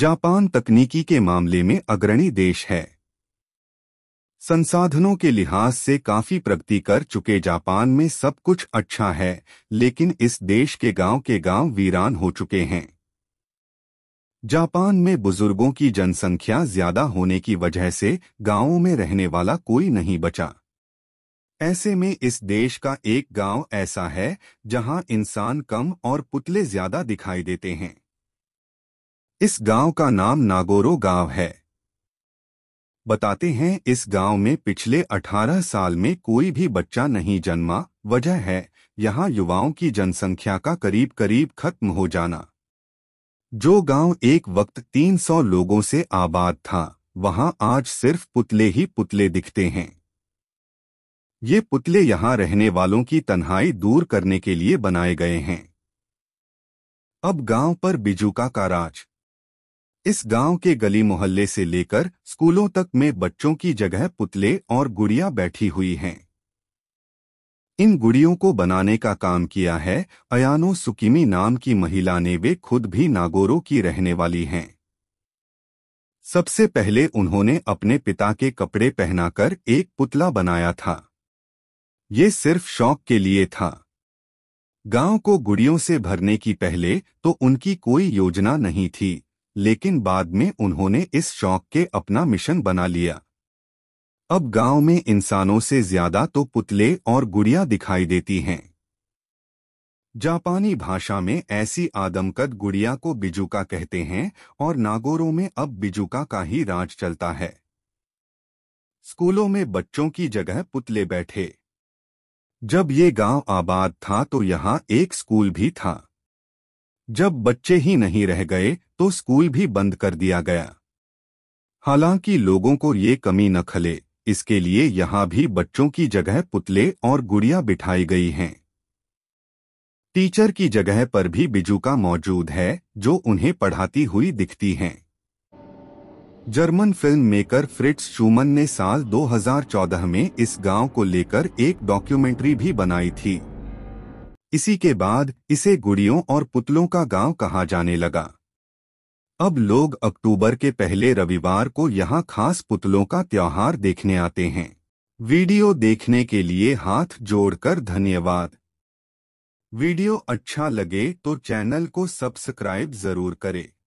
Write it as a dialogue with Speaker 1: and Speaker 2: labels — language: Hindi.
Speaker 1: जापान तकनीकी के मामले में अग्रणी देश है संसाधनों के लिहाज से काफी प्रगति कर चुके जापान में सब कुछ अच्छा है लेकिन इस देश के गांव के गांव वीरान हो चुके हैं जापान में बुजुर्गों की जनसंख्या ज्यादा होने की वजह से गांवों में रहने वाला कोई नहीं बचा ऐसे में इस देश का एक गांव ऐसा है जहां इंसान कम और पुतले ज्यादा दिखाई देते हैं इस गांव का नाम नागोरो गांव है बताते हैं इस गांव में पिछले 18 साल में कोई भी बच्चा नहीं जन्मा वजह है यहां युवाओं की जनसंख्या का करीब करीब खत्म हो जाना जो गांव एक वक्त 300 लोगों से आबाद था वहां आज सिर्फ पुतले ही पुतले दिखते हैं ये पुतले यहां रहने वालों की तन्हाई दूर करने के लिए बनाए गए हैं अब गांव पर बिजू का राज इस गांव के गली मोहल्ले से लेकर स्कूलों तक में बच्चों की जगह पुतले और गुड़िया बैठी हुई हैं इन गुड़ियों को बनाने का काम किया है अयानो सुकिमी नाम की महिला ने वे खुद भी नागोरो की रहने वाली हैं सबसे पहले उन्होंने अपने पिता के कपड़े पहनाकर एक पुतला बनाया था ये सिर्फ शौक के लिए था गांव को गुड़ियों से भरने की पहले तो उनकी कोई योजना नहीं थी लेकिन बाद में उन्होंने इस शौक के अपना मिशन बना लिया अब गांव में इंसानों से ज्यादा तो पुतले और गुड़िया दिखाई देती हैं जापानी भाषा में ऐसी आदमकद गुड़िया को बिजुका कहते हैं और नागोरों में अब बिजुका का ही राज चलता है स्कूलों में बच्चों की जगह पुतले बैठे जब ये गांव आबाद था तो यहां एक स्कूल भी था जब बच्चे ही नहीं रह गए तो स्कूल भी बंद कर दिया गया हालांकि लोगों को ये कमी न खले इसके लिए यहाँ भी बच्चों की जगह पुतले और गुड़िया बिठाई गई हैं टीचर की जगह पर भी बिजुका मौजूद है जो उन्हें पढ़ाती हुई दिखती हैं German film maker Fritz Schumann ने साल 2014 में इस गांव को लेकर एक डॉक्यूमेंट्री भी बनाई थी इसी के बाद इसे गुड़ियों और पुतलों का गांव कहा जाने लगा अब लोग अक्टूबर के पहले रविवार को यहाँ खास पुतलों का त्यौहार देखने आते हैं वीडियो देखने के लिए हाथ जोड़कर धन्यवाद वीडियो अच्छा लगे तो चैनल को सब्सक्राइब जरूर करें